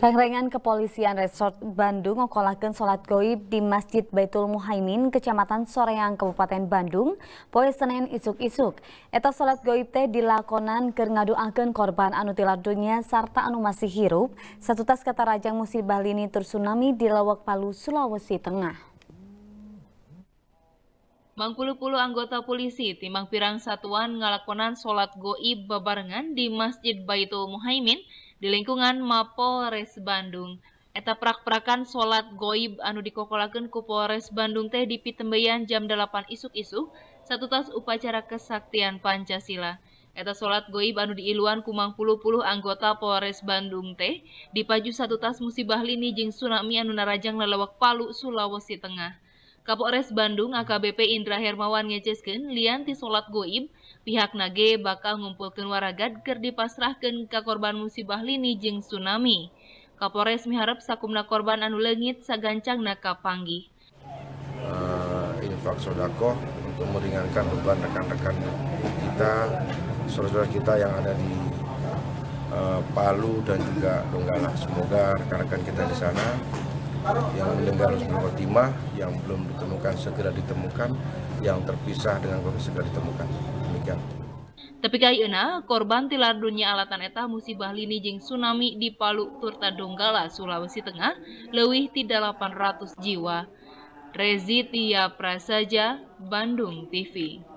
Rengrengan kepolisian Resort Bandung ngokolakan sholat goib di Masjid Baitul Muhaimin, Kecamatan Soreang, Kabupaten Bandung, poe Senin isuk-isuk. Eta sholat goib teh dilakonan keur ngaduakeun korban anu tilar serta anu masih hirup, tas kata rajang musibah lini tur di Lawak Palu, Sulawesi Tengah. mangkulu puluh anggota polisi timang pirang satuan ngalakonan sholat goib babarengan di Masjid Baitul Muhaimin, di lingkungan Mapolres Bandung. Eta prak-prakan solat goib anu dikokolakeun ku Polres Bandung teh di Pitembeyan jam 8 isuk-isuk satu tas upacara kesaktian Pancasila. Eta solat goib anu diiluan kumang puluh-puluh anggota Polres Bandung teh dipaju satu tas musibah lini jing tsunami anu narajang lelewak Palu Sulawesi Tengah. Kapolres Bandung AKBP Indra Hermawan ngeceskeun lianti sholat goib pihak nage bakal ngumpulkan waragat ker dipasrahkan ke korban musibah lini jeng tsunami. Kapolres miharap sakumna korban anu lengit sagancang naka panggih. Uh, eh, infak sodako untuk meringankan beban rekan-rekan kita, saudara-saudara kita yang ada di uh, Palu dan juga Donggala. Semoga rekan-rekan kita di sana yang meninggal sebelum khotimah, yang belum ditemukan segera ditemukan, yang terpisah dengan korban segera ditemukan. Demikian. Tapi kayaknya nah, korban tilar dunia alatan eta musibah lini jeng tsunami di Palu Turta Donggala, Sulawesi Tengah, lebih tidak 800 jiwa. Rezi Tia Prasaja, Bandung TV.